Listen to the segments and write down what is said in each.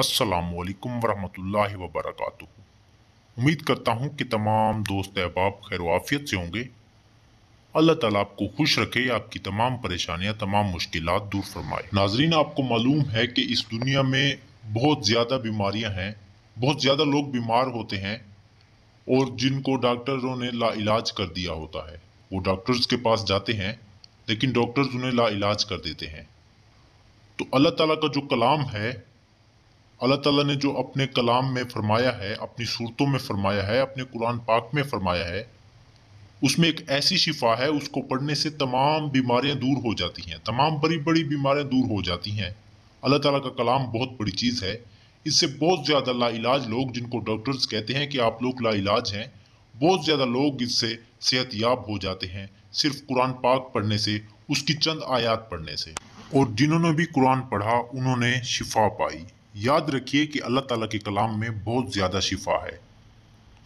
असलकम वरहमल वबरक उम्मीद करता हूँ कि तमाम दोस्त अहबाब खैरवाफियत से होंगे अल्लाह ताला आपको खुश रखे आपकी तमाम परेशानियाँ तमाम मुश्किल दूर फरमाए नाजरीन आपको मालूम है कि इस दुनिया में बहुत ज़्यादा बीमारियाँ हैं बहुत ज़्यादा लोग बीमार होते हैं और जिनको डॉक्टरों ने ला इलाज कर दिया होता है वो डॉक्टर्स के पास जाते हैं लेकिन डॉक्टर्स उन्हें ला इलाज कर देते हैं तो अल्लाह ताला का जो कलाम है अल्लाह ताला ने जो अपने कलाम में फरमाया है अपनी सूरतों में फरमाया है अपने कुरान पाक में फरमाया है उसमें एक ऐसी शिफा है उसको पढ़ने से तमाम बीमारियां दूर हो जाती हैं तमाम बड़ी बड़ी बीमारियां दूर हो जाती हैं अल्लाह ताला का कलाम बहुत बड़ी चीज़ है इससे बहुत ज़्यादा लाइलाज लोग जिनको डॉक्टर्स कहते हैं कि आप लोग लाइलाज हैं बहुत ज़्यादा लोग इससे याब हो जाते हैं सिर्फ कुरान पाक पढ़ने से उसकी चंद आयात पढ़ने से और जिन्होंने भी कुरान पढ़ा उन्होंने शिफा पाई याद रखिए कि अल्लाह ताला के कलाम में बहुत ज़्यादा शिफा है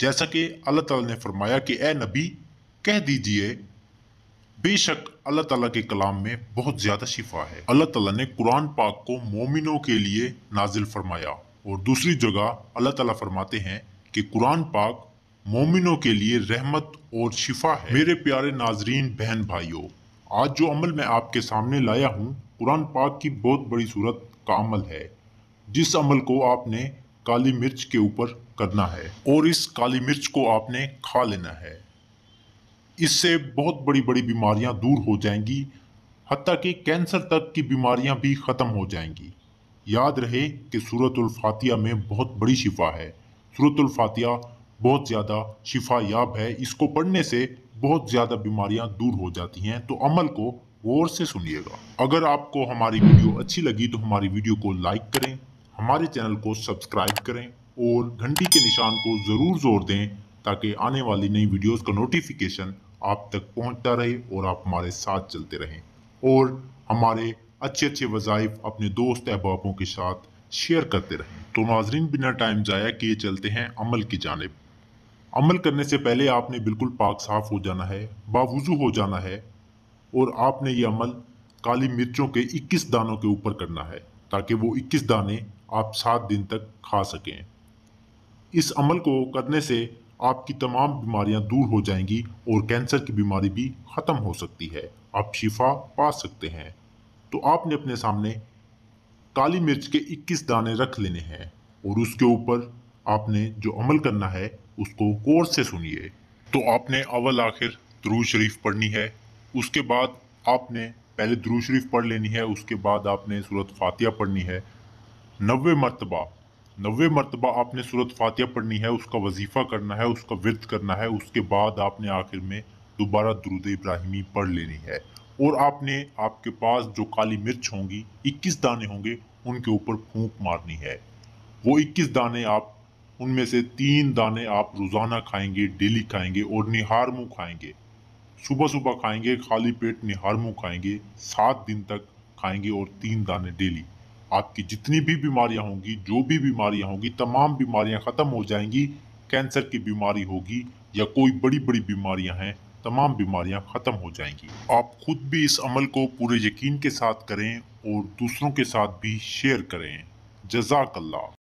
जैसा कि अल्लाह ताला ने फरमाया कि ए नबी कह दीजिए बेशक अल्लाह ताला के कलाम में बहुत ज़्यादा शिफा है अल्लाह ताला ने कुरान पाक को मोमिनों के लिए नाजिल फरमाया और दूसरी जगह अल्लाह ताला फरमाते हैं कि कुरान पाक मोमिनों के लिए रहमत और शिफा है मेरे प्यारे नाजरीन बहन भाइयों आज जो अमल मैं आपके सामने लाया हूँ कुरान पाक की बहुत बड़ी सूरत का अमल है जिस अमल को आपने काली मिर्च के ऊपर करना है और इस काली मिर्च को आपने खा लेना है इससे बहुत बड़ी बड़ी बीमारियां दूर हो जाएंगी हती कि कैंसर तक की बीमारियां भी ख़त्म हो जाएंगी याद रहे कि सूरतुल में बहुत बड़ी शिफा है सूरतुल बहुत ज़्यादा शिफा याब है इसको पढ़ने से बहुत ज़्यादा बीमारियां दूर हो जाती हैं तो अमल को गौर से सुनिएगा अगर आपको हमारी वीडियो अच्छी लगी तो हमारी वीडियो को लाइक करें हमारे चैनल को सब्सक्राइब करें और घंटी के निशान को ज़रूर जोर दें ताकि आने वाली नई वीडियोस का नोटिफिकेशन आप तक पहुंचता रहे और आप हमारे साथ चलते रहें और हमारे अच्छे अच्छे वज़ाइफ अपने दोस्त अहबाबों के साथ शेयर करते रहें तो नाजरीन बिना टाइम ज़ाया किए चलते हैं अमल की जानब अमल करने से पहले आपने बिल्कुल पाक साफ हो जाना है बावजू हो जाना है और आपने ये अमल काली मिर्चों के 21 दानों के ऊपर करना है ताकि वो 21 दाने आप सात दिन तक खा सकें इस अमल को करने से आपकी तमाम बीमारियां दूर हो जाएंगी और कैंसर की बीमारी भी ख़त्म हो सकती है आप शिफा पा सकते हैं तो आपने अपने सामने काली मिर्च के 21 दाने रख लेने हैं और उसके ऊपर आपने जो अमल करना है उसको गौर से सुनिए तो आपने अवल आखिर दरू शरीफ पढ़नी है उसके बाद आपने पहले द्रू शरीफ पढ़ लेनी है उसके बाद आपने सूरत फातिया पढ़नी है नबे मरतबा नबे मरतबा आपने सूरत फातिया पढ़नी है उसका वजीफ़ा करना है उसका विरत करना है उसके बाद आपने आखिर में दोबारा दरुद इब्राहिमी पढ़ लेनी है और आपने आपके पास जो काली मिर्च होंगी 21 दाने होंगे उनके ऊपर फूंक मारनी है वो 21 दाने आप उनमें से तीन दाने आप रोज़ाना खाएंगे डेली खाएंगे और निहार मुँह खाएंगे सुबह सुबह खाएंगे खाली पेट निहार मुँह खाएंगे सात दिन तक खाएंगे और तीन दाने डेली आपकी जितनी भी बीमारियां होंगी जो भी बीमारियां होंगी तमाम बीमारियां ख़त्म हो जाएंगी कैंसर की बीमारी होगी या कोई बड़ी बड़ी बीमारियां हैं तमाम बीमारियां ख़त्म हो जाएंगी आप खुद भी इस अमल को पूरे यकीन के साथ करें और दूसरों के साथ भी शेयर करें जजाकल्ला